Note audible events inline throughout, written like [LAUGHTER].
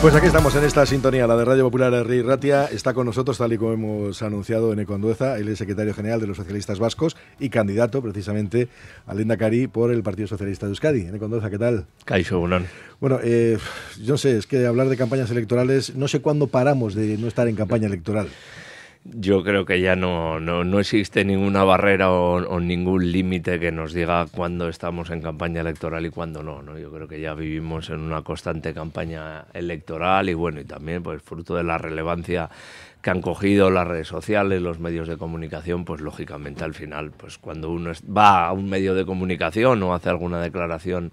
Pues aquí estamos en esta sintonía, la de Radio Popular Rey Ratia. Está con nosotros, tal y como hemos anunciado en él el secretario general de los socialistas vascos y candidato precisamente a Linda Cari por el Partido Socialista de Euskadi. En ¿qué tal? Caixo, Bueno, eh, yo sé, es que hablar de campañas electorales, no sé cuándo paramos de no estar en campaña electoral yo creo que ya no, no, no existe ninguna barrera o, ningún límite que nos diga cuándo estamos en campaña electoral y cuándo no, no. Yo creo que ya vivimos en una constante campaña electoral y bueno, y también pues fruto de la relevancia que han cogido las redes sociales, los medios de comunicación, pues lógicamente al final, pues cuando uno va a un medio de comunicación o hace alguna declaración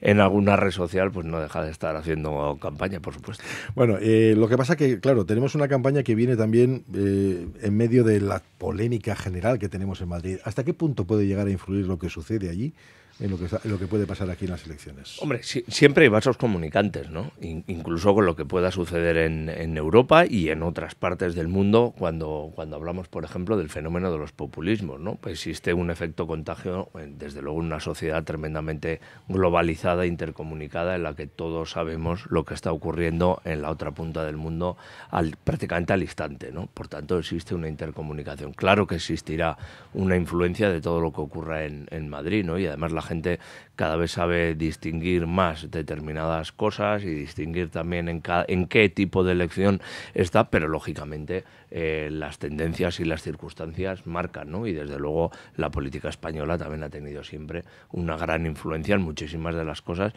en alguna red social, pues no deja de estar haciendo campaña, por supuesto. Bueno, eh, lo que pasa que, claro, tenemos una campaña que viene también eh, en medio de la polémica general que tenemos en Madrid. ¿Hasta qué punto puede llegar a influir lo que sucede allí en lo que, puede pasar aquí en las elecciones. Hombre, siempre hay vasos comunicantes, ¿no? incluso con lo que pueda suceder en, Europa y en otras partes del mundo cuando, cuando hablamos, por ejemplo, del fenómeno de los populismos, ¿no? Pues existe un efecto contagio, desde luego, en una sociedad tremendamente globalizada, intercomunicada, en la que todos sabemos lo que está ocurriendo en la otra punta del mundo prácticamente al instante, ¿no? Por tanto, existe una intercomunicación. Claro que existirá una influencia de todo lo que ocurra en, en Madrid, ¿no? Y además la gente cada vez sabe distinguir más determinadas cosas y distinguir también en, en qué tipo de elección está, pero lógicamente eh, las tendencias y las circunstancias marcan, ¿no? Y desde luego la política española también ha tenido siempre una gran influencia en muchísimas de las cosas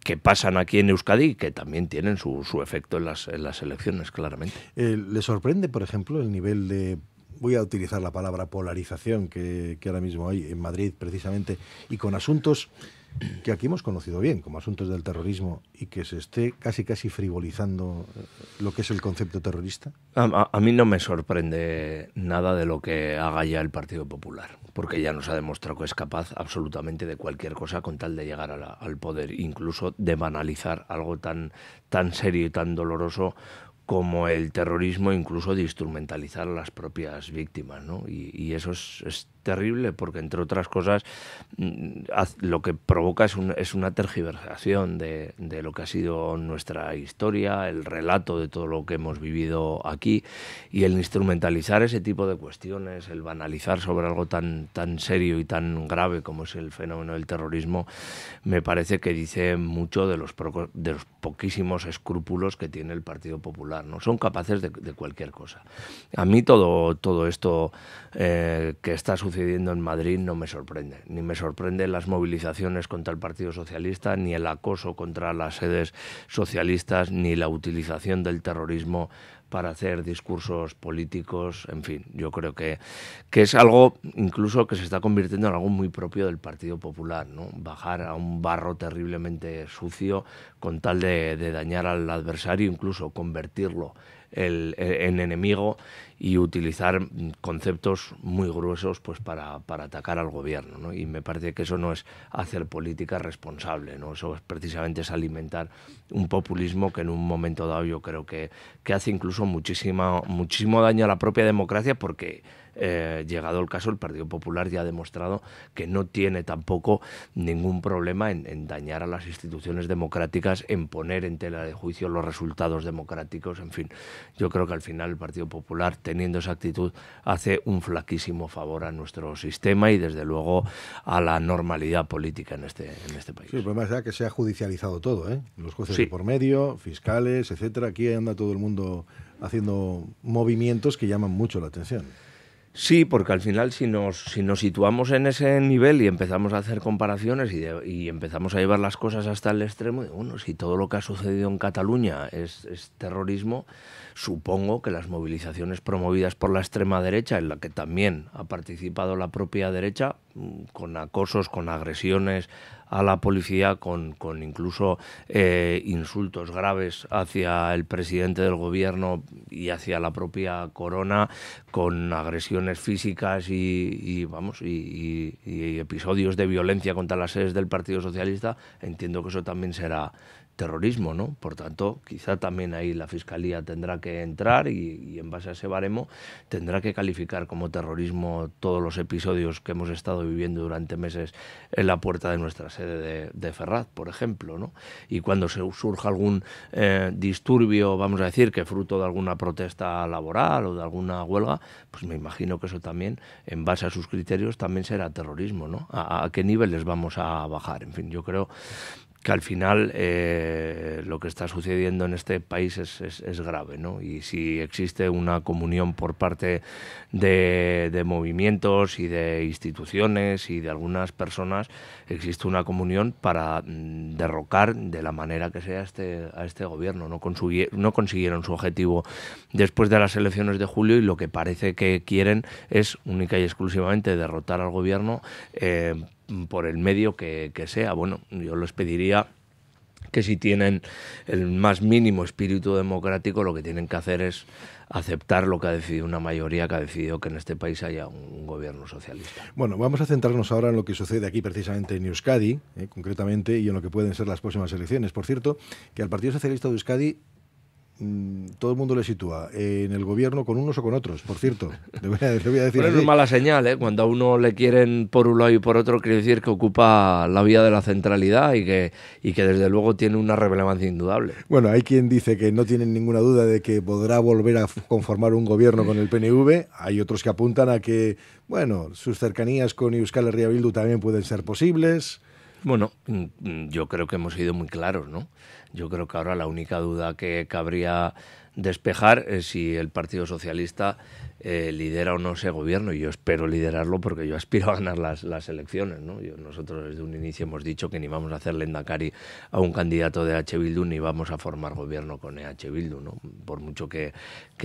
que pasan aquí en Euskadi y que también tienen su, efecto en las, elecciones, claramente. Eh, ¿Le sorprende, por ejemplo, el nivel de voy a utilizar la palabra polarización que, ahora mismo hay en Madrid precisamente, y con asuntos que aquí hemos conocido bien, como asuntos del terrorismo, y que se esté casi casi frivolizando eh, lo que es el concepto terrorista? A, mí no me sorprende nada de lo que haga ya el Partido Popular, porque ya nos ha demostrado que es capaz absolutamente de cualquier cosa con tal de llegar al poder, incluso de banalizar algo tan, tan serio y tan doloroso como el terrorismo, incluso de instrumentalizar a las propias víctimas. ¿no? Y, y, eso es terrible porque, entre otras cosas, mm, lo que provoca es, una tergiversación de, lo que ha sido nuestra historia, el relato de todo lo que hemos vivido aquí y el instrumentalizar ese tipo de cuestiones, el banalizar sobre algo tan, tan serio y tan grave como es el fenómeno del terrorismo, me parece que dice mucho de los, de los poquísimos escrúpulos que tiene el Partido Popular. ¿no? Son capaces de, cualquier cosa. A mí todo, todo esto eh, que está sucediendo sucediendo en Madrid no me sorprende. Ni me sorprende... las movilizaciones contra el Partido Socialista, ni el acoso contra las sedes socialistas, ni la utilización del terrorismo para hacer discursos políticos, en fin, yo creo que, que, es algo incluso que se está convirtiendo en algo muy propio del Partido Popular, ¿no? Bajar a un barro terriblemente sucio con tal de, dañar al adversario, incluso convertirlo e, en enemigo y utilizar conceptos muy gruesos pues para, atacar al gobierno. Y me parece que eso no es hacer política responsable, ¿no? eso es precisamente es alimentar un populismo que en un momento dado yo creo que, que hace incluso muchísima, muchísimo daño a la propia democracia porque... Eh, llegado el caso, el Partido Popular ya ha demostrado que no tiene tampoco ningún problema en, en, dañar a las instituciones democráticas, en poner en tela de juicio los resultados democráticos, en fin. Yo creo que al final el Partido Popular teniendo esa actitud, hace un flaquísimo favor a nuestro sistema y, desde luego, a la normalidad política en este, en este país. Sí, el problema es que se ha judicializado todo, ¿eh? Los jueces por medio, fiscales, etcétera. Aquí anda todo el mundo haciendo movimientos que llaman mucho la atención. Sí, porque al final si nos, si nos situamos en ese nivel y empezamos a hacer comparaciones y, y empezamos a llevar las cosas hasta el extremo, bueno, si todo lo que ha sucedido en Cataluña es, es terrorismo, Supongo que las movilizaciones promovidas por la extrema derecha, en la que también ha participado la propia derecha, mm, con acosos, con agresiones a la policía, con, incluso eh, insultos graves hacia el presidente del gobierno y hacia la propia corona, con agresiones físicas y, vamos y episodios de violencia contra las sedes del Partido Socialista. Entiendo que eso también será terrorismo, ¿no? Por tanto, quizá también ahí la Fiscalía tendrá que entrar y, en base a ese baremo tendrá que calificar como terrorismo todos los episodios que hemos estado viviendo durante meses en la puerta de nuestra sede de, Ferraz, por ejemplo, ¿no? Y cuando se surja algún eh, disturbio, vamos a decir, que fruto de alguna protesta laboral o de alguna huelga, pues me imagino que eso también, en base a sus criterios, también será terrorismo, ¿no? a qué niveles vamos a bajar? En fin, yo creo que al final eh, lo que está sucediendo en este país es, grave, ¿no? Y si existe una comunión por parte de, movimientos y de instituciones y de algunas personas, existe una comunión para mm, derrocar de la manera que sea este, a este gobierno. No, consiguieron su objetivo después de las elecciones de julio y lo que parece que quieren es única y exclusivamente derrotar al gobierno eh, por el medio que, sea. Bueno, yo les pediría que si tienen el más mínimo espíritu democrático, lo que tienen que hacer es aceptar lo que ha decidido una mayoría que ha decidido que en este país haya un, gobierno socialista. Bueno, vamos a centrarnos ahora en lo que sucede aquí precisamente en Euskadi, eh, concretamente, y en lo que pueden ser las próximas elecciones. Por cierto, que al Partido Socialista de Euskadi Mm, todo el mundo le sitúa eh, en el gobierno con unos o con otros, por cierto. [LAUGHS] Es voy Pero es mala señal, ¿eh? Cuando a uno le quieren por un lado y por otro, quiere decir que ocupa la vía de la centralidad y que, y que desde luego tiene una relevancia indudable. Bueno, hay quien dice que no tienen ninguna duda de que podrá volver a conformar un gobierno con el PNV. Hay otros que apuntan a que, bueno, sus cercanías con Euskal Herria Bildu también pueden ser posibles. Bueno, mm, yo creo que hemos sido muy claros, ¿no? Yo creo que ahora la única duda que cabría despejar eh, si el Partido Socialista eh, lidera o no ese gobierno. Y yo espero liderarlo porque yo aspiro a ganar las, elecciones. nosotros desde un inicio hemos dicho que ni vamos a hacer lendakari a un candidato de H. Bildu ni vamos a formar gobierno con EH Bildu. Por mucho que,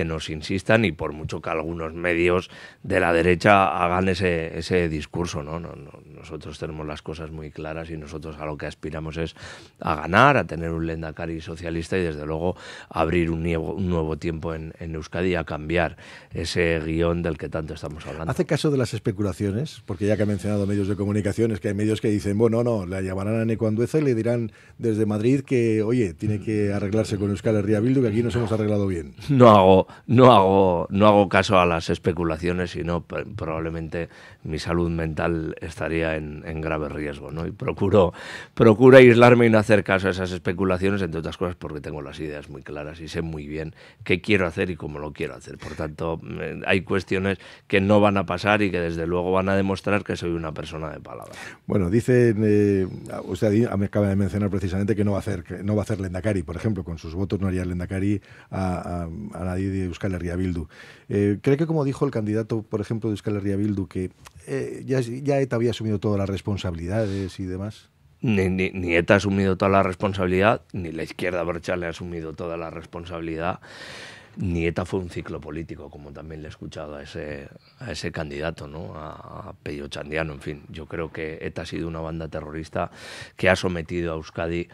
nos insistan y por mucho que algunos medios de la derecha hagan ese, discurso. ¿no? No, nosotros tenemos las cosas muy claras y nosotros a lo que aspiramos es a ganar, a tener un lendakari socialista y desde luego abrir un niego un nuevo tiempo en, en Euskadi a cambiar ese guión del que tanto estamos hablando. ¿Hace caso de las especulaciones? Porque ya que ha mencionado medios de comunicaciones, que hay medios que dicen, bueno, no, la llamarán a Neco y le dirán desde Madrid que, oye, tiene que arreglarse con Euskal Herria Bildu, que aquí nos hemos arreglado bien. [LAUGHS] No hago, no hago, no hago caso a las especulaciones, sino probablemente mi salud mental estaría en, en grave riesgo, ¿no? Y procuro, procuro aislarme y no hacer caso a esas especulaciones, entre otras cosas porque tengo las ideas muy claras y sé muy bien qué quiero hacer y cómo lo quiero hacer. Por tanto, mm, hay cuestiones que no van a pasar y que desde luego van a demostrar que soy una persona de palabra. Bueno, dice, eh, usted me acaba de mencionar precisamente que no va a hacer, no va a hacer Lendakari, por ejemplo, con sus votos no haría Lendakari a, a, nadie de Euskal Herria Bildu. Eh, ¿Cree que como dijo el candidato, por ejemplo, de Euskal Herria Bildu, que eh, ya, ya ETA había asumido todas las responsabilidades y demás? ni, ETA ha asumido toda la responsabilidad, ni la izquierda le ha asumido toda la responsabilidad, ni ETA fue un ciclo político, como también le he escuchado a ese, a ese candidato, ¿no? a, a Pello Chandiano. En fin, yo creo que ETA ha sido una banda terrorista que ha sometido a Euskadi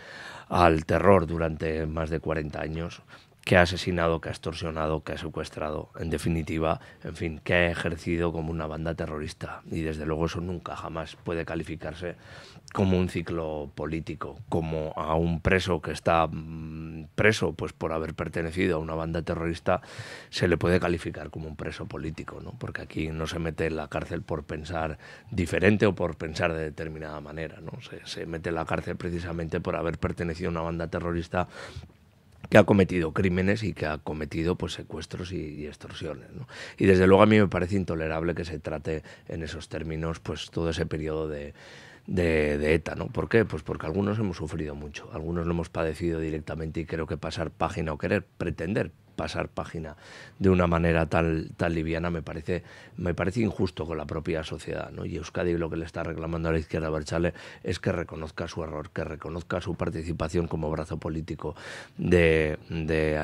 al terror durante más de 40 años que ha asesinado, que ha extorsionado, que ha secuestrado, en definitiva, en fin, que ha ejercido como una banda terrorista. Y desde luego eso nunca jamás puede calificarse como un ciclo político, como a un preso que está mm, preso pues por haber pertenecido a una banda terrorista, se le puede calificar como un preso político, ¿no? porque aquí no se mete en la cárcel por pensar diferente o por pensar de determinada manera, ¿no? se, mete en la cárcel precisamente por haber pertenecido a una banda terrorista que ha cometido crímenes y que ha cometido pues secuestros y, extorsiones. Y desde luego a mí me parece intolerable que se trate en esos términos pues todo ese periodo de, de, ETA, ¿no? ¿Por qué? Pues porque algunos hemos sufrido mucho, algunos lo hemos padecido directamente y creo que pasar página o querer pretender pasar página de una manera tan, tan liviana me parece, me parece injusto con la propia sociedad. Y Euskadi lo que le está reclamando a la izquierda Berchale es que reconozca su error, que reconozca su participación como brazo político de,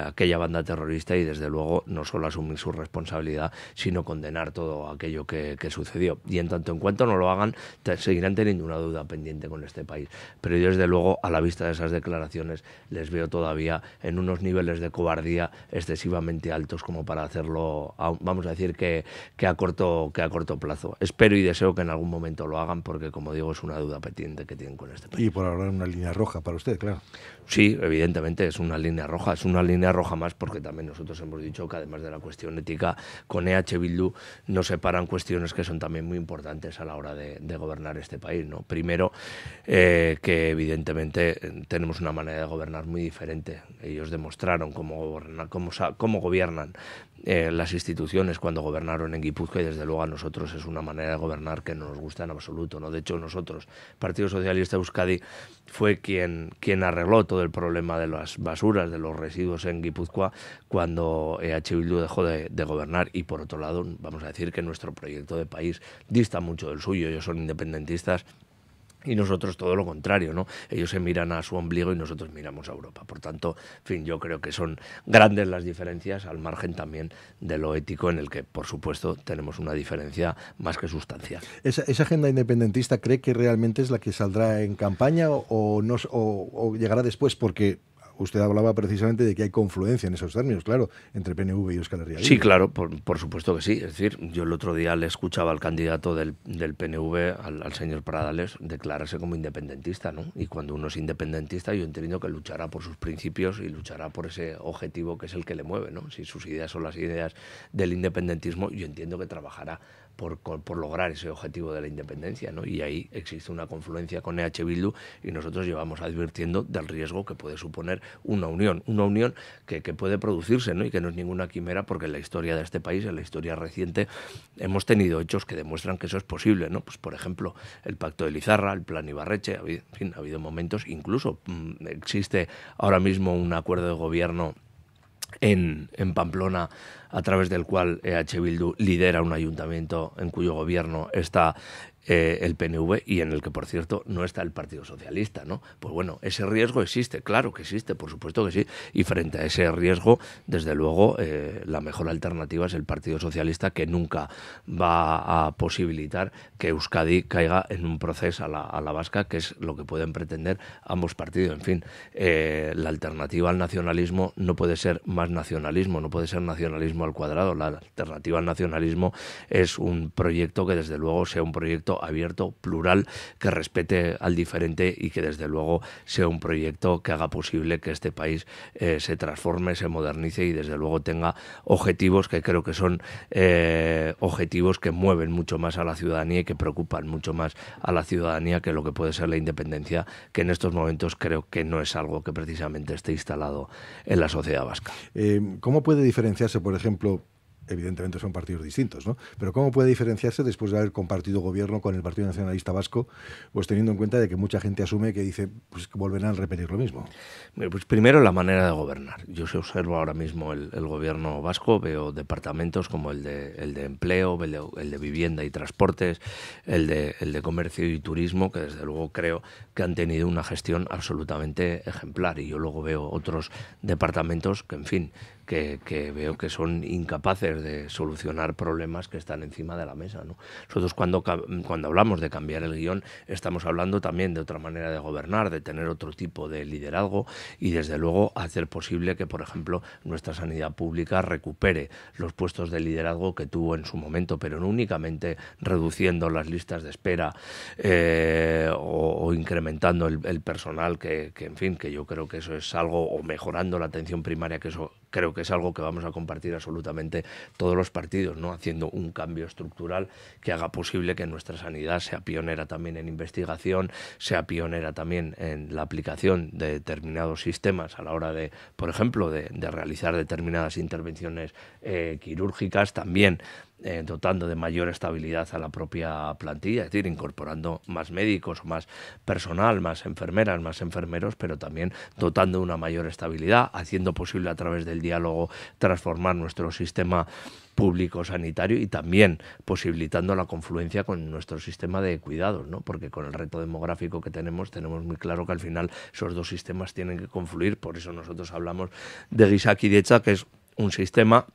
aquella banda terrorista y desde luego no solo asumir su responsabilidad, sino condenar todo aquello que, sucedió. Y en tanto en cuanto no lo hagan, seguirán teniendo una duda pendiente con este país. Pero yo desde luego a la vista de esas declaraciones les veo todavía en unos niveles de cobardía excesivamente altos como para hacerlo, vamos a decir, que, que, a corto, que a corto plazo. Espero y deseo que en algún momento lo hagan porque, como digo, es una duda pendiente que tienen con este país. Y por hablar una línea roja para usted, claro. Sí, evidentemente es una línea roja, es una línea roja más porque también nosotros hemos dicho que además de la cuestión ética, con EH Bildu nos separan cuestiones que son también muy importantes a la hora de, gobernar este país. ¿no? Primero, eh, que evidentemente eh, tenemos una manera de gobernar muy diferente. Ellos demostraron cómo, gobernar, cómo o sea, cómo gobiernan eh, las instituciones cuando gobernaron en Guipúzcoa y desde luego a nosotros es una manera de gobernar que no nos gusta en absoluto. ¿no? De hecho, nosotros, Partido Socialista Euskadi, fue quien, quien arregló todo el problema de las basuras, de los residuos en Guipúzcoa cuando EH Bildu dejó de, de gobernar y por otro lado, vamos a decir que nuestro proyecto de país dista mucho del suyo. Ellos son independentistas y nosotros todo lo contrario, ¿no? Ellos se miran a su ombligo y nosotros miramos a Europa. Por tanto, en fin, yo creo que son grandes las diferencias, al margen también de lo ético, en el que, por supuesto, tenemos una diferencia más que sustancial. ¿Esa, agenda independentista cree que realmente es la que saldrá en campaña o, no, o llegará después? Porque usted hablaba precisamente de que hay confluencia en esos términos, claro, entre PNV y Euskal Herria. Sí, claro, por, supuesto que sí. Es decir, yo el otro día le escuchaba al candidato del, PNV, al, al, señor Pradales, declararse como independentista, ¿no? Y cuando uno es independentista, yo entiendo que luchará por sus principios y luchará por ese objetivo que es el que le mueve, ¿no? Si sus ideas son las ideas del independentismo, yo entiendo que trabajará por, lograr ese objetivo de la independencia. ¿no? Y ahí existe una confluencia con EH Bildu y nosotros llevamos advirtiendo del riesgo que puede suponer una unión, una unión que, puede producirse ¿no? y que no es ninguna quimera porque en la historia de este país, en la historia reciente, hemos tenido hechos que demuestran que eso es posible. ¿no? Pues, por ejemplo, el pacto de Lizarra, el plan Ibarreche, ha habido, momentos, incluso mm, existe ahora mismo un acuerdo de gobierno en, en Pamplona, a través del cual EH Bildu lidera un ayuntamiento en cuyo gobierno está eh, el PNV y en el que, por cierto, no está el Partido Socialista, ¿no? Pues bueno, ese riesgo existe, claro que existe, por supuesto que sí, y frente a ese riesgo, desde luego, eh, la mejor alternativa es el Partido Socialista, que nunca va a posibilitar que Euskadi caiga en un proceso a la, a la vasca, que es lo que pueden pretender ambos partidos. En fin, eh, la alternativa al nacionalismo no puede ser más nacionalismo, no puede ser nacionalismo al cuadrado, la alternativa al nacionalismo es un proyecto que, desde luego, sea un proyecto abierto, plural, que respete al diferente y que desde luego sea un proyecto que haga posible que este país eh, se transforme, se modernice y desde luego tenga objetivos que creo que son eh, objetivos que mueven mucho más a la ciudadanía y que preocupan mucho más a la ciudadanía que lo que puede ser la independencia, que en estos momentos creo que no es algo que precisamente esté instalado en la sociedad vasca. Eh, ¿Cómo puede diferenciarse, por ejemplo, evidentemente son partidos distintos, ¿no? Pero ¿cómo puede diferenciarse después de haber compartido gobierno con el Partido Nacionalista Vasco, pues teniendo en cuenta de que mucha gente asume que dice, pues que volverán a repetir lo mismo? Pues primero la manera de gobernar. Yo se observo ahora mismo el, gobierno vasco, veo departamentos como el de, el de empleo, el de, el de vivienda y transportes, el de, el de comercio y turismo, que desde luego creo que han tenido una gestión absolutamente ejemplar. Y yo luego veo otros departamentos que, en fin, que, veo que son incapaces de solucionar problemas que están encima de la mesa. Nosotros cuando, cuando hablamos de cambiar el guión estamos hablando también de otra manera de gobernar, de tener otro tipo de liderazgo y desde luego hacer posible que, por ejemplo, nuestra sanidad pública recupere los puestos de liderazgo que tuvo en su momento, pero no únicamente reduciendo las listas de espera eh, o, incrementando el, personal, que, que en fin, que yo creo que eso es algo, o mejorando la atención primaria, que eso creo que es algo que vamos a compartir absolutamente todos los partidos, ¿no? haciendo un cambio estructural que haga posible que nuestra sanidad sea pionera también en investigación, sea pionera también en la aplicación de determinados sistemas a la hora de, por ejemplo, de, realizar determinadas intervenciones eh, quirúrgicas, también eh, dotando de mayor estabilidad a la propia plantilla, es decir, incorporando más médicos, más personal, más enfermeras, más enfermeros, pero también dotando una mayor estabilidad, haciendo posible a través del diálogo transformar nuestro sistema público sanitario y también posibilitando la confluencia con nuestro sistema de cuidados, ¿no? porque con el reto demográfico que tenemos tenemos muy claro que al final esos dos sistemas tienen que confluir, por eso nosotros hablamos de Gisaki Decha, que es un sistema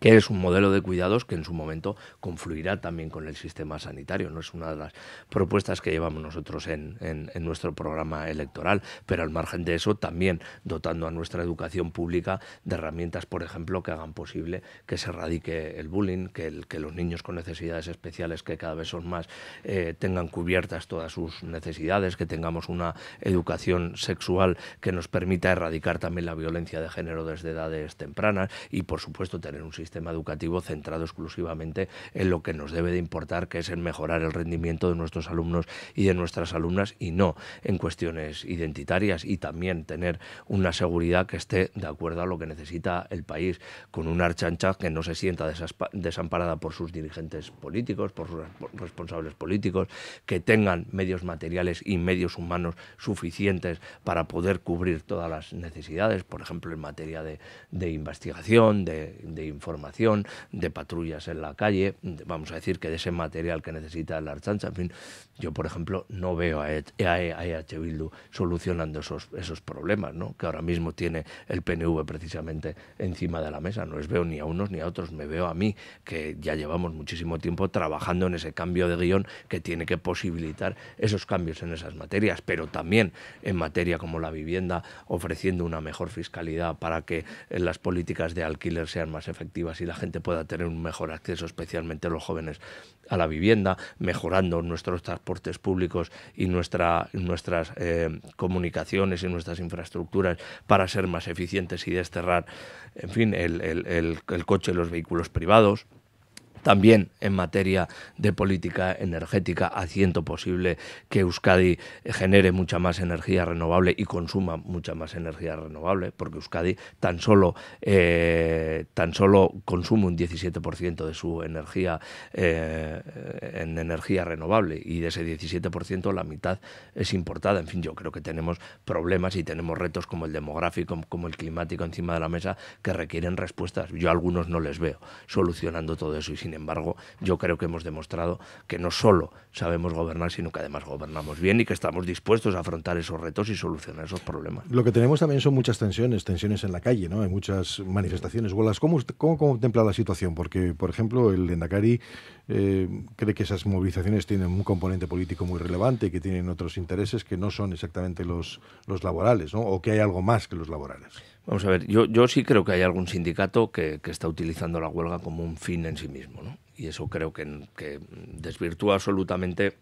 que es un modelo de cuidados que en su momento confluirá también con el sistema sanitario. No es una de las propuestas que llevamos nosotros en, nuestro programa electoral, pero al margen de eso también dotando a nuestra educación pública de herramientas, por ejemplo, que hagan posible que se erradique el bullying, que, que los niños con necesidades especiales, que cada vez son más, eh, tengan cubiertas todas sus necesidades, que tengamos una educación sexual que nos permita erradicar también la violencia de género desde edades tempranas y, por supuesto, tener un sistema sistema educativo centrado exclusivamente en lo que nos debe de importar, que es en mejorar el rendimiento de nuestros alumnos y de nuestras alumnas y no en cuestiones identitarias y también tener una seguridad que esté de acuerdo a lo que necesita el país, con una archancha que no se sienta desamparada por sus dirigentes políticos, por sus responsables políticos, que tengan medios materiales y medios humanos suficientes para poder cubrir todas las necesidades, por ejemplo, en materia de, investigación, de, de información información, de patrullas en la calle, vamos a decir que de ese material que necesita la Archancha. En fin, yo, por ejemplo, no veo a, EH Bildu solucionando esos, esos problemas ¿no? que ahora mismo tiene el PNV precisamente encima de la mesa. No les veo ni a unos ni a otros, me veo a mí, que ya llevamos muchísimo tiempo trabajando en ese cambio de guión que tiene que posibilitar esos cambios en esas materias, pero también en materia como la vivienda, ofreciendo una mejor fiscalidad para que las políticas de alquiler sean más efectivas y la gente pueda tener un mejor acceso, especialmente los jóvenes, a la vivienda, mejorando nuestros transportes públicos y nuestra, nuestras eh, comunicaciones y nuestras infraestructuras para ser más eficientes y desterrar, en fin, el, el coche y los vehículos privados también en materia de política energética, haciendo posible que Euskadi genere mucha más energía renovable y consuma mucha más energía renovable, porque Euskadi tan solo, eh, tan solo consume un 17% de su energía eh, en energía renovable y de ese 17% la mitad es importada. En fin, yo creo que tenemos problemas y tenemos retos como el demográfico, como el climático encima de la mesa que requieren respuestas. Yo algunos no les veo solucionando todo eso sin embargo, yo creo que hemos demostrado que no solo sabemos gobernar, sino que además gobernamos bien y que estamos dispuestos a afrontar esos retos y solucionar esos problemas. Lo que tenemos también son muchas tensiones, tensiones en la calle, ¿no? Hay muchas manifestaciones, ¿Cómo, cómo contempla la situación? Porque, por ejemplo, el Endacari eh, cree que esas movilizaciones tienen un componente político muy relevante, que tienen otros intereses que no son exactamente los, los laborales, ¿no? O que hay algo más que los laborales. Vamos a ver, yo, yo sí creo que hay algún sindicato que, que está utilizando la huelga como un fin en sí mismo, ¿no? Y eso creo que, que desvirtúa absolutamente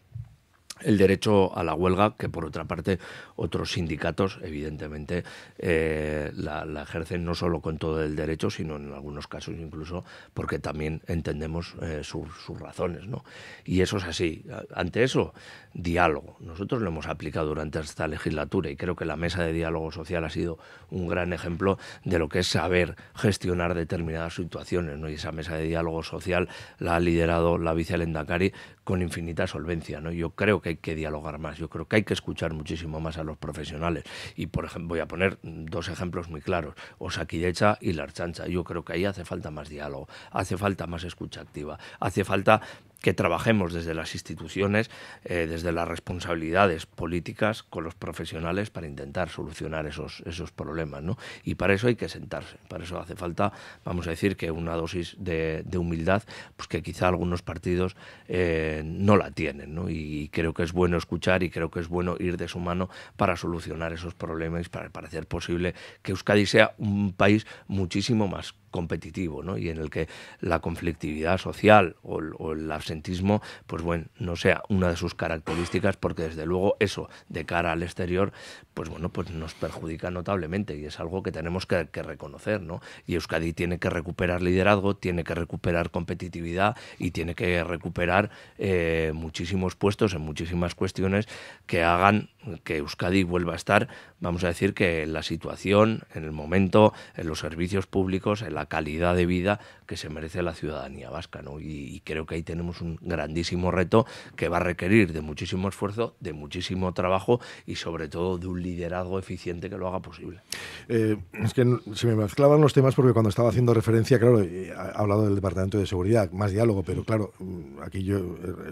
el derecho a la huelga, que por otra parte otros sindicatos, evidentemente, eh, la, ejercen no solo con todo el derecho, sino en algunos casos incluso porque también entendemos eh, sus razones. ¿no? Y eso es así. Ante eso, diálogo. Nosotros lo hemos aplicado durante esta legislatura y creo que la mesa de diálogo social ha sido un gran ejemplo de lo que es saber gestionar determinadas situaciones. ¿no? Y esa mesa de diálogo social la ha liderado la vicealendacari con infinita solvencia. ¿no? Yo creo que hay que dialogar más, yo creo que hay que escuchar muchísimo más a los profesionales. Y por ejemplo, voy a poner dos ejemplos muy claros, Osaquidecha y la Archancha. Yo creo que ahí hace falta más diálogo, hace falta más escucha activa, hace falta que trabajemos desde las instituciones, eh, desde las responsabilidades políticas con los profesionales para intentar solucionar esos, esos problemas. ¿no? Y para eso hay que sentarse, para eso hace falta, vamos a decir, que una dosis de, humildad, pues que quizá algunos partidos eh, no la tienen. Y, creo que es bueno escuchar y creo que es bueno ir de su mano para solucionar esos problemas y para, para hacer posible que Euskadi sea un país muchísimo más competitivo ¿no? y en el que la conflictividad social o, el absentismo, pues bueno, no sea una de sus características, porque desde luego eso de cara al exterior, pues bueno, pues nos perjudica notablemente y es algo que tenemos que, reconocer, ¿no? Y Euskadi tiene que recuperar liderazgo, tiene que recuperar competitividad y tiene que recuperar eh, muchísimos puestos en muchísimas cuestiones que hagan que Euskadi vuelva a estar, vamos a decir que en la situación, en el momento, en los servicios públicos, en la calidad de vida que se merece la ciudadanía vasca. ¿no? Y, creo que ahí tenemos un grandísimo reto que va a requerir de muchísimo esfuerzo, de muchísimo trabajo y sobre todo de un liderazgo eficiente que lo haga posible. Eh, es que se me mezclaban los temas porque cuando estaba haciendo referencia, claro, eh, ha hablado del Departamento de Seguridad, más diálogo, pero claro, mm, aquí yo,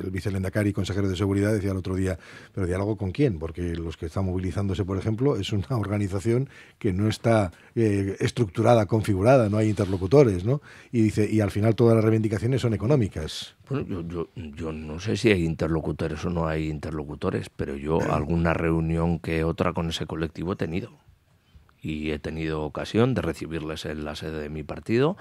el vicelendacari, consejero de Seguridad, decía el otro día, pero diálogo con quién, porque eh, los que están movilizándose, por ejemplo, es una [LAUGHS] organización que no está eh, estructurada, configurada, no hay interlocutores, ¿no? Y dice, y al final todas las reivindicaciones son económicas. Bueno, yo, yo, yo no sé si hay interlocutores o no hay interlocutores, pero yo [CLEARS THROAT] alguna reunión que otra con ese colectivo he tenido y he tenido ocasión de recibirles en la sede de mi partido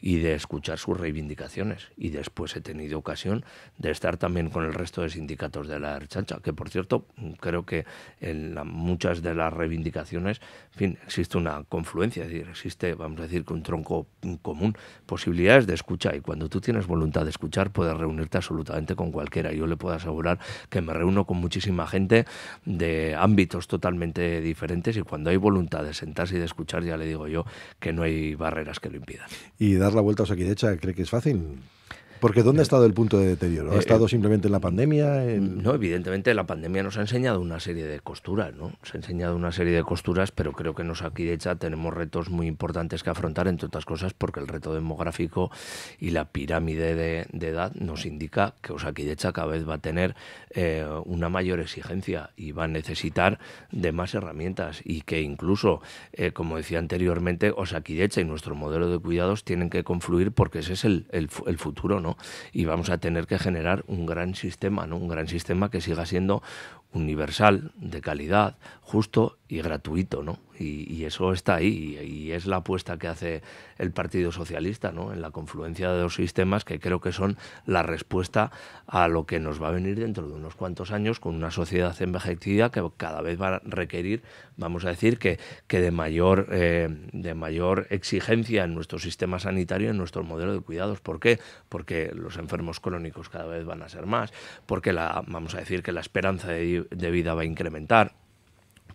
y de escuchar sus reivindicaciones. Y después he tenido ocasión de estar también con el resto de sindicatos de la Erchancha, que por cierto creo que en muchas de las reivindicaciones, fin, existe una confluencia, es decir, existe, vamos a decir, un tronco común, posibilidades de escucha y cuando tú tienes voluntad de escuchar puedes reunirte absolutamente con cualquiera. Yo le puedo asegurar que me reúno con muchísima gente de ámbitos totalmente diferentes y cuando hay voluntad sentarse y de escuchar, ya le digo yo, que no hay barreras que lo impidan. ¿Y dar la vuelta a Osaquidecha cree que es fácil? Porque ¿dónde ha eh, estado el punto de deterioro? ¿Ha eh, estado eh, simplemente en la pandemia? No, evidentemente la pandemia nos ha enseñado una serie de costuras, ¿no? Se ha enseñado una serie de costuras, pero creo que nos aquí de tenemos retos muy importantes que afrontar, entre otras cosas porque el reto demográfico y la pirámide de, edad nos indica que Osaquidecha cada vez va a tener una mayor exigencia y va a necesitar de más herramientas y que incluso, como decía anteriormente, Osaquidecha y nuestro modelo de cuidados tienen que confluir porque ese es el futuro, ¿no? Y vamos a tener que generar un gran sistema, Un gran sistema que siga siendo universal, de calidad, justo y gratuito, ¿no? Y, eso está ahí y, es la apuesta que hace el Partido Socialista, ¿no? En la confluencia de dos sistemas que creo que son la respuesta a lo que nos va a venir dentro de unos cuantos años con una sociedad envejecida que cada vez va a requerir, vamos a decir, que, que de, mayor, eh, de mayor exigencia en nuestro sistema sanitario, en nuestro modelo de cuidados. ¿Por qué? Porque los enfermos crónicos cada vez van a ser más, porque la, vamos a decir que la esperanza de vida va a incrementar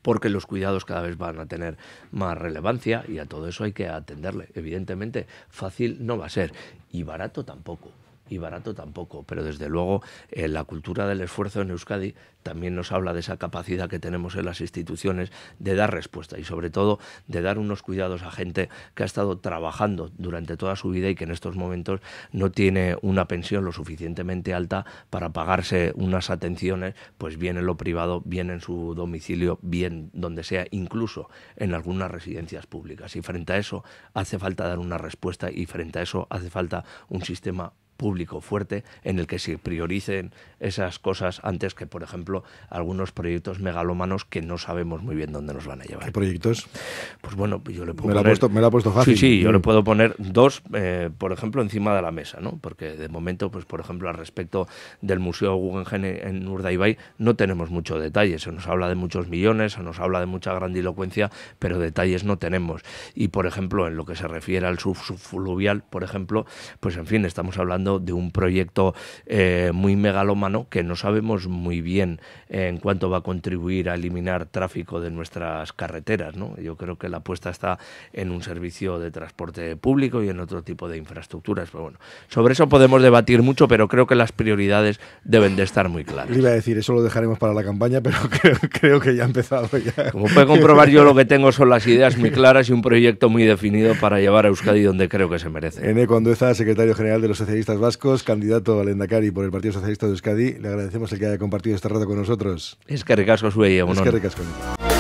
porque los cuidados cada vez van a tener más relevancia y a todo eso hay que atenderle. Evidentemente, fácil no va a ser y barato tampoco y barato tampoco, pero desde luego eh, la cultura del esfuerzo en Euskadi también nos habla de esa capacidad que tenemos en las instituciones de dar respuesta y sobre todo de dar unos cuidados a gente que ha estado trabajando durante toda su vida y que en estos momentos no tiene una pensión lo suficientemente alta para pagarse unas atenciones, pues bien en lo privado, bien en su domicilio, bien donde sea, incluso en algunas residencias públicas. Y frente a eso hace falta dar una respuesta y frente a eso hace falta un sistema público fuerte en el que se prioricen esas cosas antes que, por ejemplo, algunos proyectos megalómanos que no sabemos muy bien dónde nos van a llevar. ¿Qué proyectos? Pues bueno, yo le puedo poner... me ha puesto fácil. Sí, yo le mm. puedo poner dos, eh, por ejemplo, encima de la mesa, ¿no? Porque de momento, pues por ejemplo, al respecto del Museo Guggenheim en Urdaibai no tenemos mucho detalle. Se nos habla de muchos millones, se nos habla de mucha grandilocuencia, pero detalles no tenemos. Y, por ejemplo, en lo que se refiere al subfluvial, por ejemplo, pues en fin, estamos hablando de un proyecto eh, muy megalómano que no sabemos muy bien eh, en cuánto va a contribuir a eliminar tráfico de nuestras carreteras. ¿no? Yo creo que la apuesta está en un servicio de transporte público y en otro tipo de infraestructuras. Pero bueno, sobre eso podemos debatir mucho, pero creo que las prioridades deben de estar muy claras. Le iba a decir, eso lo dejaremos para la campaña, pero [LAUGHS] creo, que ya ha empezado. Como puede comprobar, yo lo que tengo son las ideas muy claras y un proyecto muy definido para llevar a Euskadi donde creo que se merece. N. secretario general de los socialistas vascos, candidato al Endacari por el Partido Socialista de Euskadi. Le agradecemos el que haya compartido este rato con nosotros. Es que su Es que